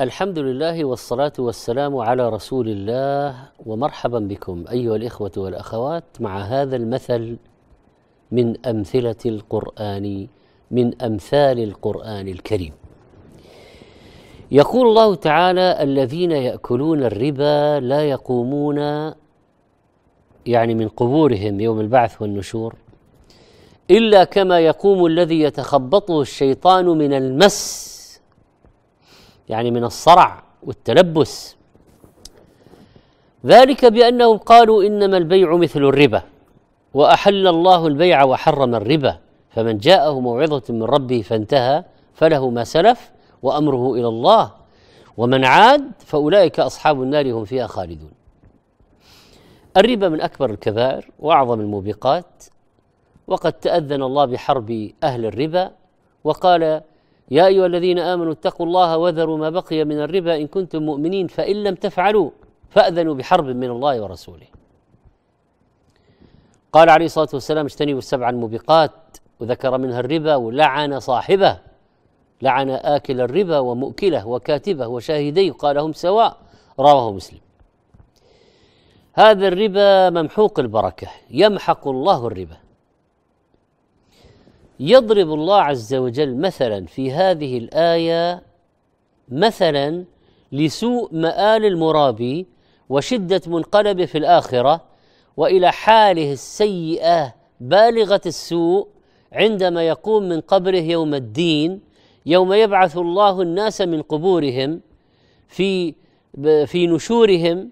الحمد لله والصلاة والسلام على رسول الله ومرحبا بكم أيها الإخوة والأخوات مع هذا المثل من أمثلة القرآن من أمثال القرآن الكريم. يقول الله تعالى: الذين يأكلون الربا لا يقومون يعني من قبورهم يوم البعث والنشور إلا كما يقوم الذي يتخبطه الشيطان من المس يعني من الصرع والتلبس ذلك بأنهم قالوا إنما البيع مثل الربا وأحل الله البيع وحرم الربا فمن جاءه موعظة من ربه فانتهى فله ما سلف وأمره إلى الله ومن عاد فأولئك أصحاب النار هم فيها خالدون الربا من أكبر الكبائر وأعظم الموبقات وقد تأذن الله بحرب أهل الربا وقال يا أيها الذين آمنوا اتقوا الله وذروا ما بقي من الربا إن كنتم مؤمنين فإن لم تفعلوا فأذنوا بحرب من الله ورسوله قال عليه الصلاة والسلام اجتنبوا السبع الموبقات وذكر منها الربا ولعن صاحبه لعن آكل الربا ومؤكله وكاتبه وشاهديه قال هم سواء رواه مسلم هذا الربا ممحوق البركة يمحق الله الربا يضرب الله عز وجل مثلا في هذه الايه مثلا لسوء مآل المرابي وشده منقلبه في الاخره والى حاله السيئه بالغه السوء عندما يقوم من قبره يوم الدين يوم يبعث الله الناس من قبورهم في في نشورهم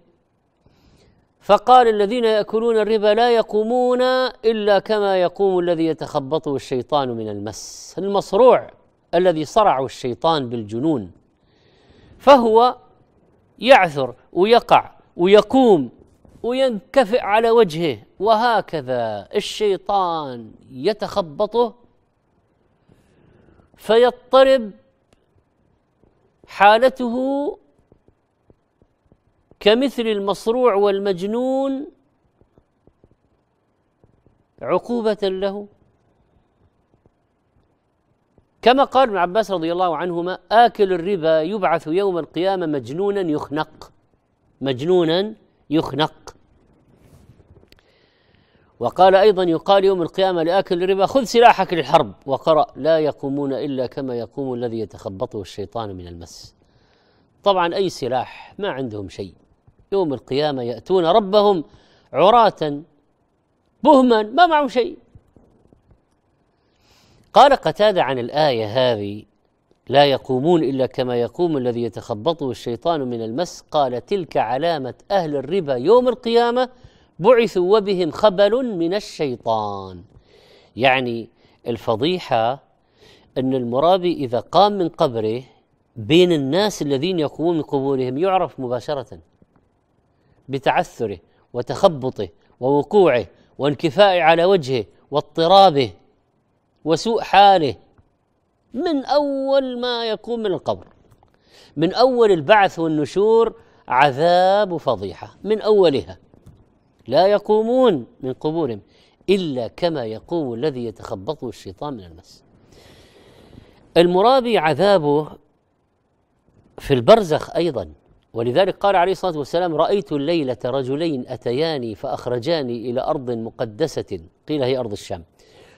فقال الذين ياكلون الربا لا يقومون الا كما يقوم الذي يتخبطه الشيطان من المس المصروع الذي صرعه الشيطان بالجنون فهو يعثر ويقع ويقوم وينكفئ على وجهه وهكذا الشيطان يتخبطه فيضطرب حالته كمثل المصروع والمجنون عقوبة له كما قال ابن عباس رضي الله عنهما آكل الربا يبعث يوم القيامة مجنونا يخنق مجنونا يخنق وقال أيضا يقال يوم القيامة لآكل الربا خذ سلاحك للحرب وقرأ لا يقومون إلا كما يقوم الذي يتخبطه الشيطان من المس طبعا أي سلاح ما عندهم شيء يوم القيامة يأتون ربهم عراة بهما ما معهم شيء قال قتادة عن الآية هذه لا يقومون إلا كما يقوم الذي يتخبطه الشيطان من المس قال تلك علامة أهل الربا يوم القيامة بعثوا وبهم خبل من الشيطان يعني الفضيحة أن المرابي إذا قام من قبره بين الناس الذين يقومون من قبورهم يعرف مباشرة بتعثره وتخبطه ووقوعه وانكفاء على وجهه واضطرابه وسوء حاله من اول ما يقوم من القبر من اول البعث والنشور عذاب فضيحه من اولها لا يقومون من قبورهم الا كما يقوم الذي يتخبطه الشيطان من المس المرابي عذابه في البرزخ ايضا ولذلك قال عليه الصلاه والسلام: رايت الليله رجلين اتياني فاخرجاني الى ارض مقدسه قيل هي ارض الشام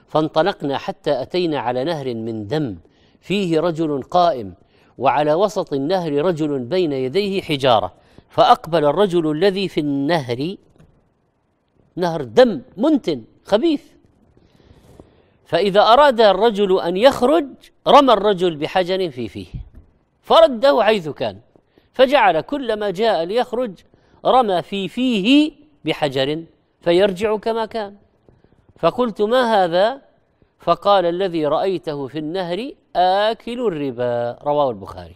فانطلقنا حتى اتينا على نهر من دم فيه رجل قائم وعلى وسط النهر رجل بين يديه حجاره فاقبل الرجل الذي في النهر نهر دم منتن خبيث فاذا اراد الرجل ان يخرج رمى الرجل بحجر في فيه فرده حيث كان فجعل كلما جاء ليخرج رمى في فيه بحجر فيرجع كما كان فقلت ما هذا فقال الذي رايته في النهر اكل الربا رواه البخاري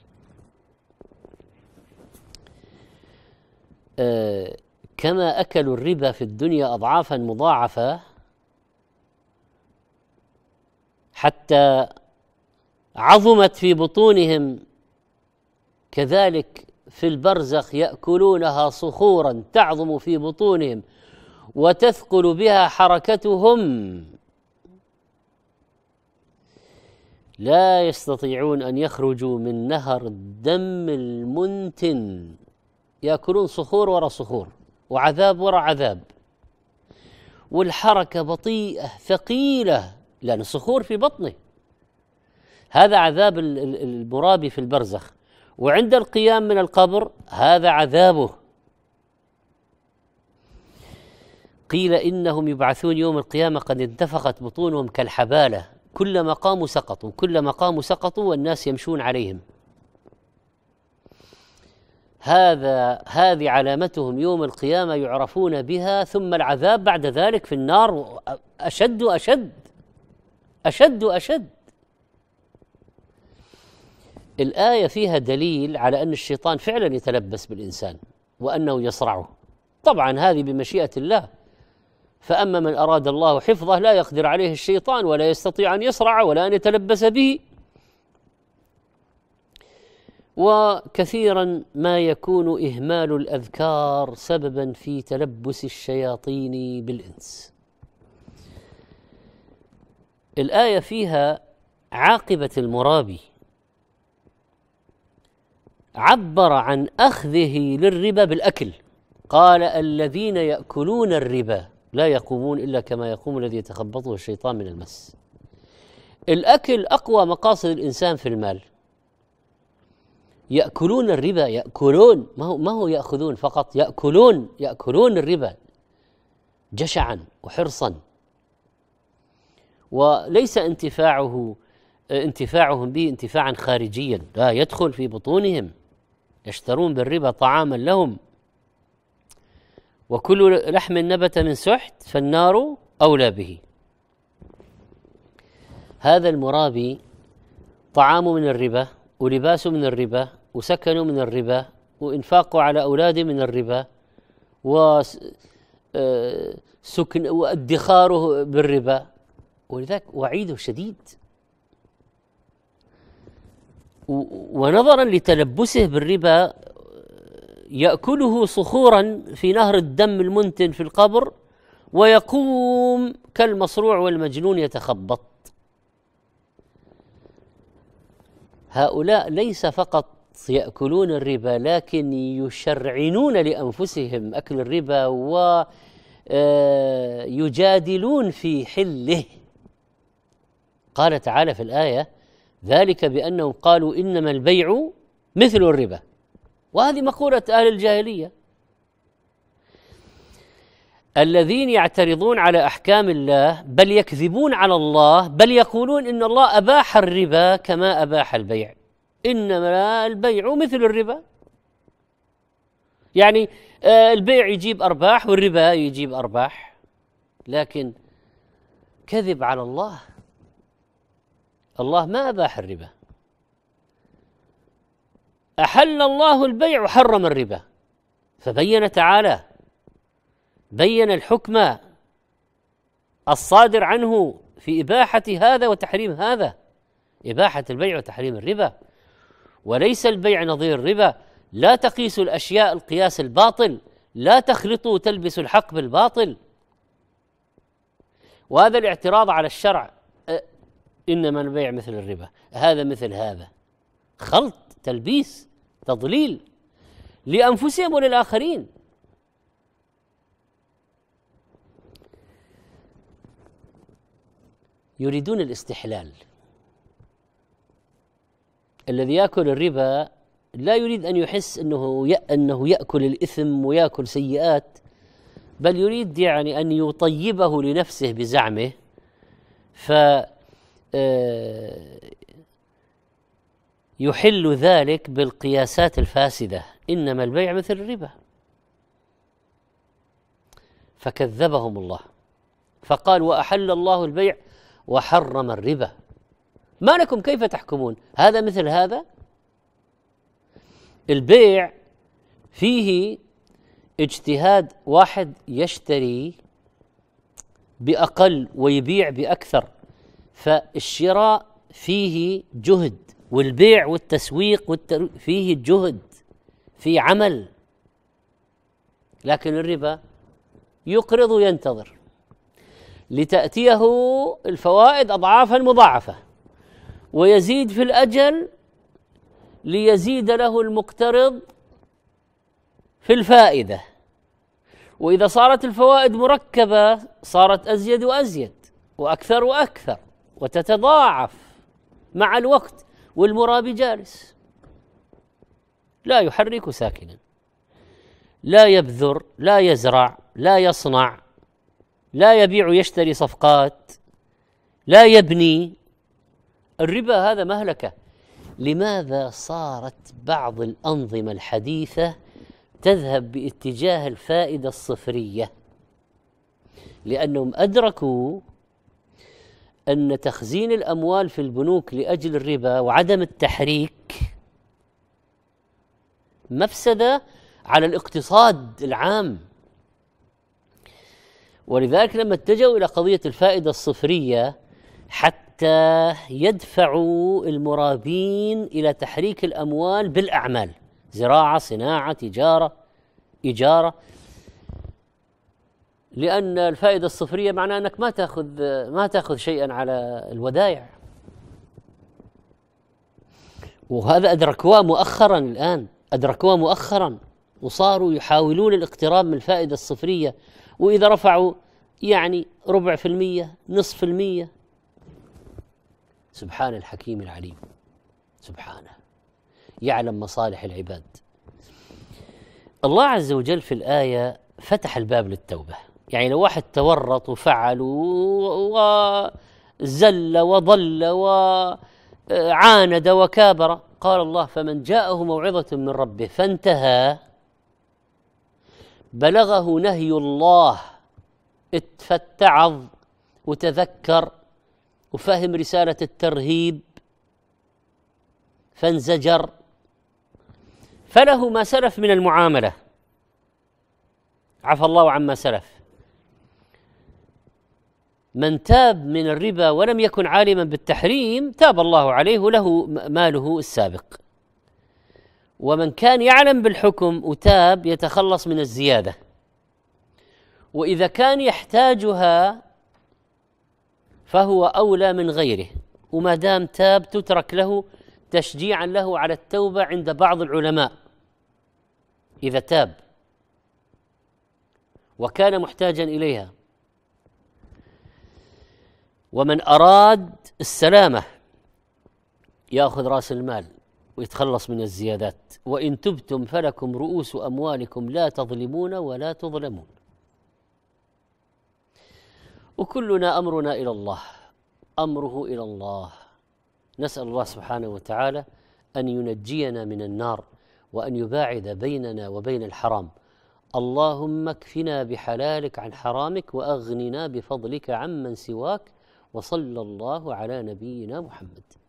آه، كما اكلوا الربا في الدنيا اضعافا مضاعفه حتى عظمت في بطونهم كذلك في البرزخ ياكلونها صخورا تعظم في بطونهم وتثقل بها حركتهم لا يستطيعون ان يخرجوا من نهر الدم المنتن ياكلون صخور ورا صخور وعذاب ورا عذاب والحركه بطيئه ثقيله لان الصخور في بطنه هذا عذاب المرابي في البرزخ وعند القيام من القبر هذا عذابه قيل انهم يبعثون يوم القيامه قد انتفخت بطونهم كالحباله كلما قاموا سقطوا كلما قاموا سقطوا والناس يمشون عليهم هذا هذه علامتهم يوم القيامه يعرفون بها ثم العذاب بعد ذلك في النار اشد اشد اشد اشد الآية فيها دليل على أن الشيطان فعلا يتلبس بالإنسان وأنه يصرعه طبعا هذه بمشيئة الله فأما من أراد الله حفظه لا يقدر عليه الشيطان ولا يستطيع أن يصرع ولا أن يتلبس به وكثيرا ما يكون إهمال الأذكار سببا في تلبس الشياطين بالإنس الآية فيها عاقبة المرابي عبر عن اخذه للربا بالاكل قال الذين ياكلون الربا لا يقومون الا كما يقوم الذي يتخبطه الشيطان من المس الاكل اقوى مقاصد الانسان في المال ياكلون الربا ياكلون ما هو ما هو ياخذون فقط ياكلون ياكلون الربا جشعا وحرصا وليس انتفاعه انتفاعهم به انتفاعا خارجيا لا يدخل في بطونهم يشترون بالربا طعاما لهم وكل لحم نبت من سحت فالنار أولى به هذا المرابي طعامه من الربا ولباسه من الربا وسكنه من الربا وإنفاقه على أولاده من الربا وسكن آه، وادخاره بالربا ولذلك وعيده شديد ونظرا لتلبسه بالربا ياكله صخورا في نهر الدم المنتن في القبر ويقوم كالمصروع والمجنون يتخبط هؤلاء ليس فقط ياكلون الربا لكن يشرعنون لانفسهم اكل الربا ويجادلون آه، في حله قال تعالى في الايه ذلك بانهم قالوا انما البيع مثل الربا وهذه مقوله اهل الجاهليه الذين يعترضون على احكام الله بل يكذبون على الله بل يقولون ان الله اباح الربا كما اباح البيع انما البيع مثل الربا يعني آه، البيع يجيب ارباح والربا يجيب ارباح لكن كذب على الله الله ما أباح الربا أحل الله البيع وحرم الربا فبين تعالى بين الحكم الصادر عنه في إباحة هذا وتحريم هذا إباحة البيع وتحريم الربا وليس البيع نظير الربا لا تقيسوا الأشياء القياس الباطل لا تخلطوا تلبسوا الحق بالباطل وهذا الاعتراض على الشرع إنما البيع مثل الربا هذا مثل هذا خلط تلبيس تضليل لأنفسهم وللآخرين يريدون الاستحلال الذي ياكل الربا لا يريد ان يحس انه انه ياكل الاثم وياكل سيئات بل يريد يعني ان يطيبه لنفسه بزعمه ف آه، يحل ذلك بالقياسات الفاسدة إنما البيع مثل الربا فكذبهم الله فقال وأحل الله البيع وحرم الربا ما لكم كيف تحكمون هذا مثل هذا البيع فيه اجتهاد واحد يشتري بأقل ويبيع بأكثر فالشراء فيه جهد والبيع والتسويق والتر... فيه جهد في عمل لكن الربا يقرض وينتظر لتأتيه الفوائد أضعافا مضاعفة ويزيد في الأجل ليزيد له المقترض في الفائدة وإذا صارت الفوائد مركبة صارت أزيد وأزيد وأكثر وأكثر وتتضاعف مع الوقت والمرابي جالس لا يحرك ساكنا لا يبذر لا يزرع لا يصنع لا يبيع يشتري صفقات لا يبني الربا هذا مهلكه لماذا صارت بعض الانظمه الحديثه تذهب باتجاه الفائده الصفريه لانهم ادركوا ان تخزين الاموال في البنوك لاجل الربا وعدم التحريك مفسده على الاقتصاد العام ولذلك لما اتجهوا الى قضيه الفائده الصفريه حتى يدفعوا المرابين الى تحريك الاموال بالاعمال زراعه صناعه تجاره اجاره لأن الفائدة الصفرية معناها أنك ما تأخذ ما تأخذ شيئا على الودائع وهذا أدركوه مؤخرا الآن أدركوه مؤخرا وصاروا يحاولون الاقتراب من الفائدة الصفرية وإذا رفعوا يعني ربع في المية نصف في المية سبحان الحكيم العليم سبحانه يعلم مصالح العباد الله عز وجل في الآية فتح الباب للتوبة يعني لو واحد تورط وفعل وزل وضل وعاند وكابر قال الله فمن جاءه موعظة من ربه فانتهى بلغه نهي الله اتفتعظ وتذكر وفهم رسالة الترهيب فانزجر فله ما سلف من المعاملة عفى الله عما سلف من تاب من الربا ولم يكن عالما بالتحريم تاب الله عليه له ماله السابق ومن كان يعلم بالحكم وتاب يتخلص من الزياده واذا كان يحتاجها فهو اولى من غيره وما دام تاب تترك له تشجيعا له على التوبه عند بعض العلماء اذا تاب وكان محتاجا اليها ومن أراد السلامة يأخذ رأس المال ويتخلص من الزيادات وإن تبتم فلكم رؤوس أموالكم لا تظلمون ولا تظلمون وكلنا أمرنا إلى الله أمره إلى الله نسأل الله سبحانه وتعالى أن ينجينا من النار وأن يباعد بيننا وبين الحرام اللهم اكفنا بحلالك عن حرامك وأغننا بفضلك عمن سواك وصلى الله على نبينا محمد